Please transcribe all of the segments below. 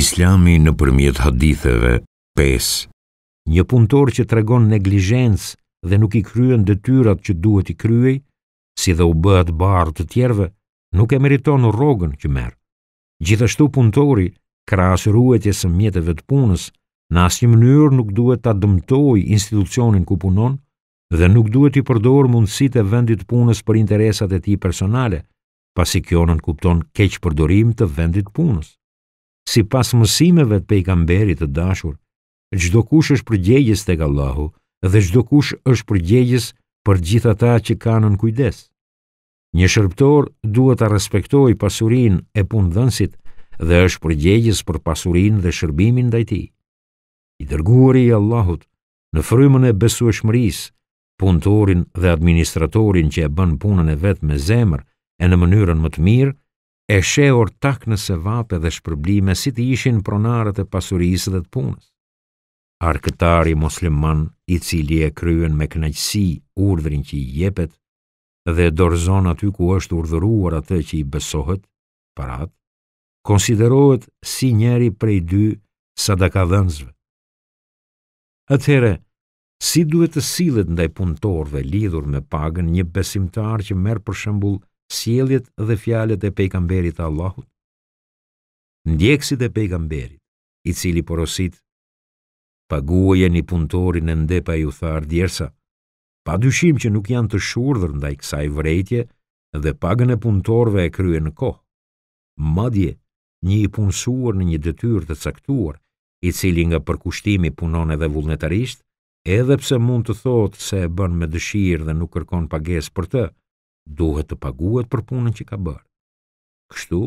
islami në përmjet haditheve 5. Një punëtor që tregon neglijensë dhe nuk i kryen tyrat që duhet i kryej, si dhe u bëhet barë të tjerve, nuk e meriton rogën që merë. Gjithashtu punëtori, krasëruetje së mjetëve të punës, në asë një mënyrë nuk duhet ta dëmtoj institucionin ku punon dhe nuk duhet i përdor mundësit e vendit punës për interesat e ti personale, pasi kjo nën kupton keq përdorim të vendit punës si pas mësimeve të pejgamberit të dashur, gjdo kush është përgjegjes të Allahu dhe gjdo kush është përgjegjes për gjitha ta që kanën kujdes. Një shërptor duhet të respektoj pasurin e punë dënsit dhe është përgjegjes për pasurin dhe shërbimin dhe ti. I dërguari i Allahut në frymën e besu e shmëris, punëtorin dhe administratorin që e bën punën e vetë me zemër e në mënyrën më të mirë, e shehur tak në sevate dhe shpërblime si të ishin pronarët e pasurisë dhe të punës. Arkëtari musliman i cili e kryen me knajqësi urdhrin që i jepet dhe dorzon aty ku është urdhëruar atë që i besohet, parat, konsiderohet si njeri prej dy sadaka Atëhere, si duhet të silet ndaj punëtor dhe lidhur me pagën një besimtar që merë për shëmbullë sjelljet dhe fjalët e pejgamberit të Allahut? Ndjekësit e pejgamberit, i cili porosit, paguaje një punëtorin e ndepa ju tharë djersa, pa dyshim që nuk janë të shurdhër ndaj kësaj vrejtje dhe pagën e punëtorve e kryen në kohë. Madje, një i punësuar në një dëtyrë të caktuar, i cili nga përkushtimi punon edhe vullnetarisht, edhe pse mund të thotë se e bën me dëshirë dhe nuk kërkon pages për të, duhet të paguhet për punën që ka bërë. Kështu,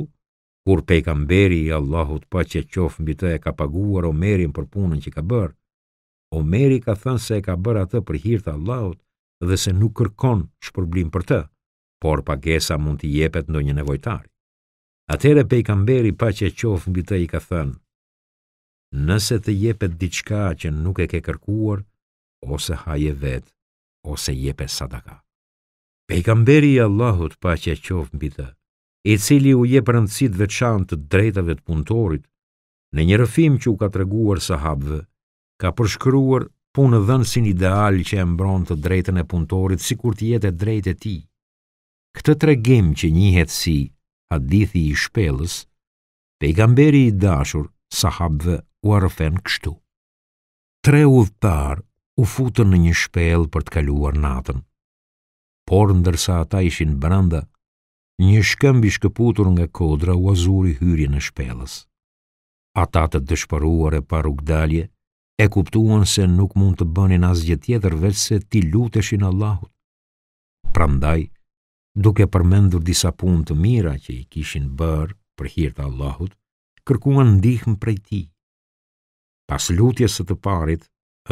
kur pejgamberi i Allahut pa që mbi të e ka paguar Omerin për punën që ka bërë, Omeri ka thënë se e ka bërë atë për hirtë Allahut dhe se nuk kërkon shpërblim për të, por pagesa mund të jepet ndonjë një nevojtari. Atere pejkamberi pa që mbi të i ka thënë, nëse të jepet diçka që nuk e ke kërkuar, ose haje vetë, ose jepet sadaka pejgamberi i kamberi Allahut pa që e të, i cili u je përëndësit dhe qanë të drejtave të punëtorit, në një rëfim që u ka të reguar sahabëve, ka përshkruar punë dhënë ideal që e mbron të drejtën e punëtorit si kur të jetë drejtë e ti. Këtë të regim që njëhet si hadithi i shpelës, pejgamberi i kamberi i dashur sahabëve u arëfen kështu. Tre u u futën në një shpelë për të kaluar natën por ndërsa ata ishin branda, një shkëmbi shkëputur nga kodra u azuri hyrje në shpelës. Ata të dëshpëruar e paru e kuptuan se nuk mund të bënin asgjë tjetër veç se ti luteshin Allahut. Prandaj, duke përmendur disa punë të mira që i kishin bërë për hir të Allahut, kërkuan ndihmë prej tij. Pas lutjes së të parit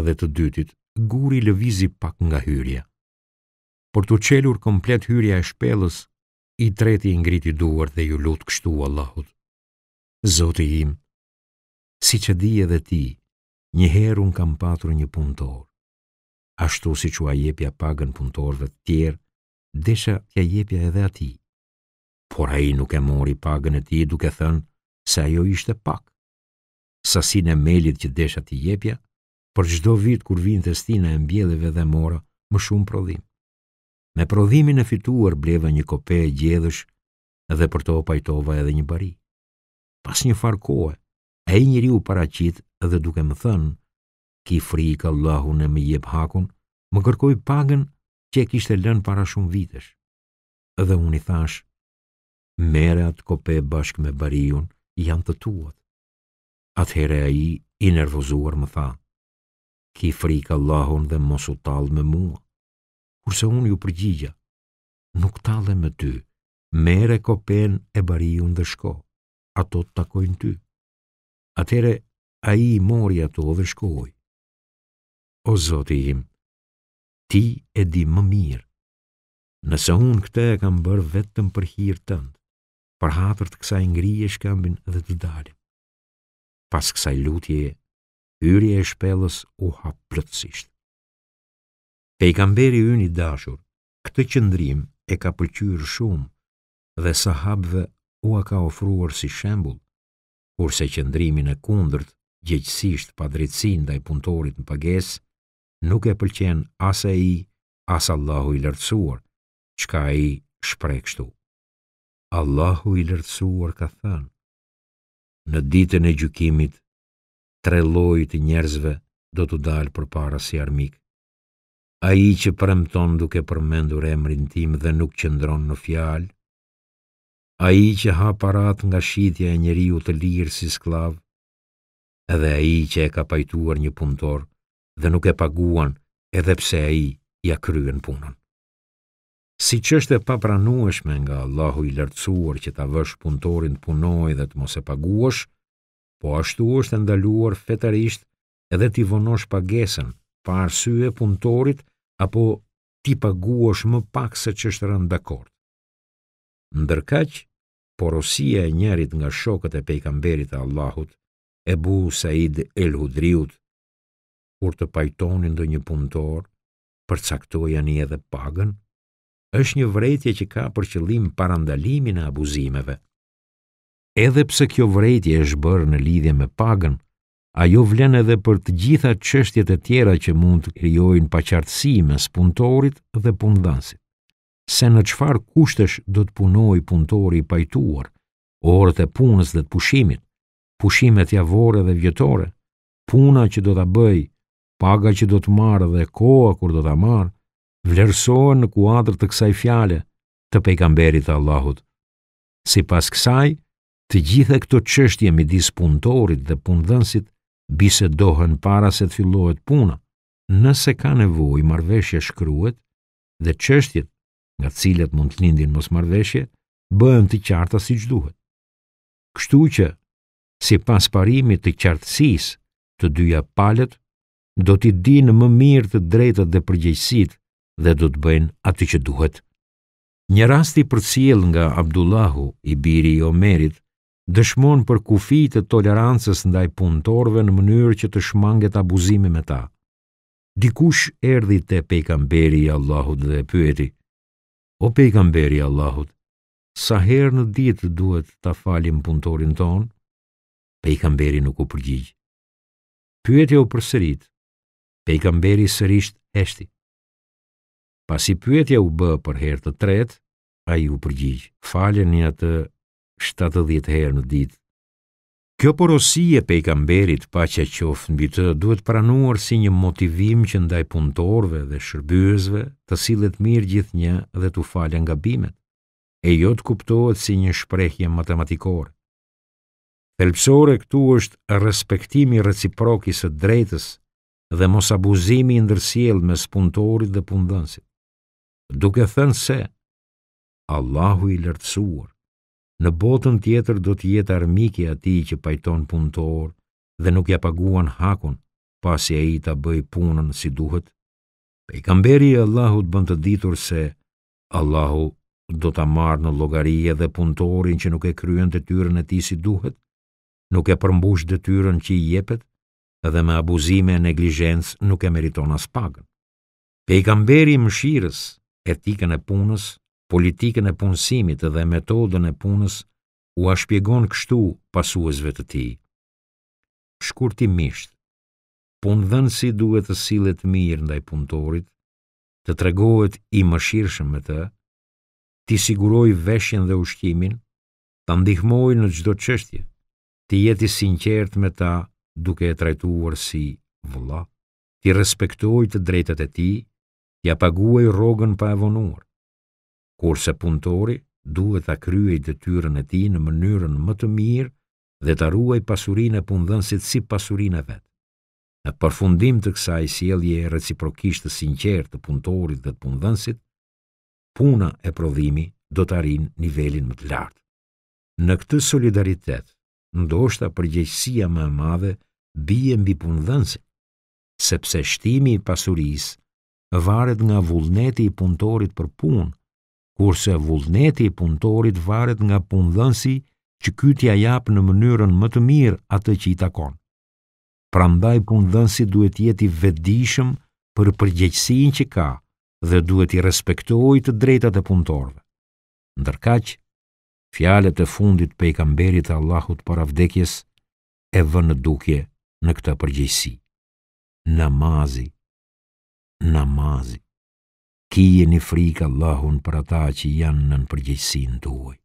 dhe të dytit, guri lëvizi pak nga hyrja për të qelur komplet hyrja e shpelës, i treti ngriti duar dhe ju lutë kështu Allahut. Zoti im, si që di edhe ti, një herë unë kam patru një punëtor, ashtu si që a jepja pagën punëtorve të tjerë, desha a jepja edhe ati. Por a i nuk e mori pagën e ti duke thënë se ajo ishte pak. Sasin e melit që desha ti jepja, për gjdo vit kur vinë të stina e mbjeleve dhe mora, më shumë prodhim. Me prodhimin e fituar bleva një kope e gjedhësh dhe për to pajtova edhe një bari. Pas një farë kohë, e i njëri u paracit dhe duke më thënë, ki frikë Allahun e më jep hakun, më kërkoj pagën që e kishtë lën para shumë vitesh. Dhe unë i thash, mere atë kope bashkë me bariun janë të tuat. Atëhere a i, i nervozuar më tha, ki frikë Allahun dhe mos u talë me mua kurse unë ju përgjigja. Nuk talë me ty, mere kopen e bariun dhe shko, ato të takojnë ty. Atere, a i mori ato dhe shkoj. O zoti im, ti e di më mirë, nëse unë këte e kam bërë vetëm për hirë tëndë, për hatër të kësaj ngrije shkambin dhe të dalim. Pas kësaj lutje, hyrje e shpelës u hapë plëtsisht. Pejgamberi ynë i dashur, këtë qëndrim e ka pëlqyer shumë dhe sahabëve u ka ofruar si shembul, kurse qëndrimi në kundërt gjegjësisht pa dhe ndaj punëtorit në pagesë nuk e pëlqen as ai asa Allahu i lërtsuar, çka ai shpreh kështu. Allahu i lërtsuar ka thënë: Në ditën e gjykimit tre lloji njerëzve do të dalë përpara si armik a i që premton duke përmendur emrin tim dhe nuk qëndron në fjal, a i që ha parat nga shqitja e njeriu të lirë si sklav, edhe a i që e ka pajtuar një punëtor dhe nuk e paguan edhe pse a i ja kryen punën. Si që është e papranueshme nga Allahu i lartësuar që ta vësh punëtorin punoj dhe të mos e paguash, po ashtu është ndaluar fetarisht edhe t'i vonosh pagesën, pa arsye punëtorit apo ti paguosh më pak se ç'është rënë dakord. Ndërkaq, porosia e njërit nga shokët e pejgamberit e Allahut, Ebû Sa'id el-Hudriut, kur të pajtonin ndonjë punëtor, përcaktoja një edhe pagën, është një vërejtje që ka për qëllim parandalimin e abuzimeve. Edhe pse kjo vërejtje është bërë në lidhje me pagën Ajo vlen edhe për të gjitha çështjet e tjera që mund të krijojnë paqartësi mes punëtorit dhe punëdhënësit. Se në çfarë kushtesh do të punoj punëtori i pajtuar, orët e punës dhe të pushimit, pushimet javore dhe vjetore, puna që do ta bëj, paga që do të marr dhe koha kur do ta marr, vlerësohen në kuadrë të kësaj fiale të pejgamberit të Allahut. Sipas kësaj, të gjitha këto çështje midis punëtorit dhe punëdhënësit bisedohen para se të fillohet puna, nëse ka nevoj marveshje shkryet dhe qështjet nga cilet mund të lindin mos marveshje, bëhen të qarta si që duhet. Kështu që, si pas parimit të qartësis të dyja palet, do t'i di në më mirë të drejtët dhe përgjëjsit dhe do t'bëjnë aty që duhet. Një rasti për cilë nga Abdullahu i biri i Omerit, dëshmon për kufi e tolerancës ndaj punëtorve në mënyrë që të shmanget abuzimi me ta. Dikush erdi te pejkamberi i Allahut dhe pyeti, o pejkamberi i Allahut, sa herë në ditë duhet ta falim punëtorin tonë? Pejkamberi nuk u përgjigj. Pyeti o përsërit, pejkamberi sërisht eshti. Pas i pyetja u bë për herë të tretë, a ju përgjigj, falen një atë 70 herë në ditë. Kjo porosi e pejgamberit pa që qofë në bitë duhet pranuar si një motivim që ndaj punëtorve dhe shërbyzve të silet mirë gjithë një dhe të falja nga bimet, e jo të kuptohet si një shprejhje matematikore. Thelpsore këtu është respektimi i së drejtës dhe mos abuzimi ndërsjellë mes punëtorit dhe pundënsit. Duke thënë se, Allahu i lërtsuar, në botën tjetër do të jetë armiki ati që pajton punëtor dhe nuk ja paguan hakun pasi e i ta bëj punën si duhet, pe i kamberi e Allahut bënd të ditur se Allahu do të marrë në logarie dhe punëtorin që nuk e kryen të e ti si duhet, nuk e përmbush të që i jepet, dhe me abuzime e neglijens nuk e meriton as pagën. Pe i kamberi etikën e punës, politikën e punësimit dhe metodën e punës u a shpjegon kështu pasuesve të ti. Shkurti misht, punë dhenë si duhet të silet mirë ndaj punëtorit, të tregohet i më shirëshëm me të, ti siguroj veshjen dhe ushtimin, të ndihmoj në gjdo qështje, ti jeti sinqert me ta duke e trajtuar si vëlla, ti respektoj të drejtet e ti, t'i paguaj rogën pa evonuar kurse punëtori duhet ta kryej detyrën e tij në mënyrën më të mirë dhe ta ruaj pasurinë e pundënësit si pasurinë e vet. Në përfundim të kësaj sjellje e reciprokisht të sinqertë të punëtorit dhe të pundënësit, puna e prodhimi do të arrijë nivelin më të lartë. Në këtë solidaritet, ndoshta përgjegjësia më e madhe bie mbi punëdhënësin, sepse shtimi i pasurisë varet nga vullneti i punëtorit për punë kurse vullneti i punëtorit varet nga punëdhënësi që ky t'i jap në mënyrën më të mirë atë që i takon. Prandaj punëdhënësi duhet të jetë i vetëdijshëm për përgjegjësinë që ka dhe duhet i respektoj të drejtat e punëtorve. Ndërkaq, fjalet e fundit pe i kamberit e Allahut për avdekjes e vë në dukje në këta përgjegjësi. Namazi, namazi. Kije një frikë Allahun për ata që janë në përgjëjsin të uaj.